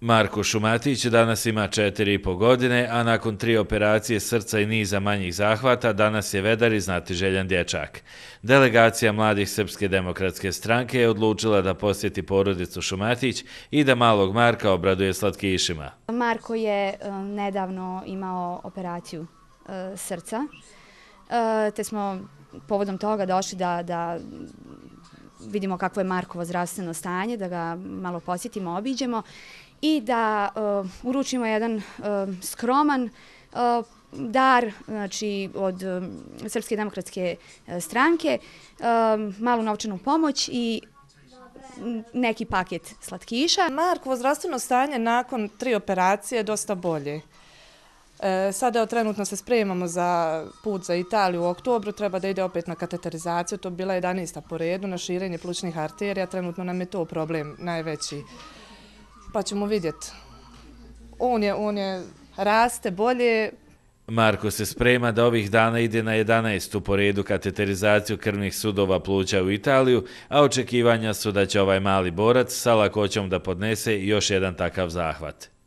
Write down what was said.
Marko Šumatić danas ima 4,5 godine, a nakon tri operacije srca i niza manjih zahvata, danas je vedar i znati željan dječak. Delegacija mladih Srpske demokratske stranke je odlučila da posjeti porodicu Šumatić i da malog Marka obraduje slatkišima. Marko je e, nedavno imao operaciju e, srca, e, te smo povodom toga došli da vidimo kakvo je Markovo zdravstveno stanje, da ga malo posjetimo, obiđemo i da e, uručimo jedan e, skroman e, dar znači, od Srpske demokratske stranke, malu novčanu pomoć i neki paket slatkiša. Markovo zdravstveno stanje nakon tri operacije je dosta bolje. E, sada trenutno se spremamo za put za Italiju u oktobru, treba da ide opet na kateterizaciju, to bila 11. po redu na širenje plućnih arterija, trenutno nam je to problem najveći. Pa ćemo vidjeti. On je, on je, raste bolje, Marko se sprema da ovih dana ide na 11. po redu kateterizaciju krvnih sudova pluća u Italiju, a očekivanja su da će ovaj mali borac sa lakoćom da podnese još jedan takav zahvat.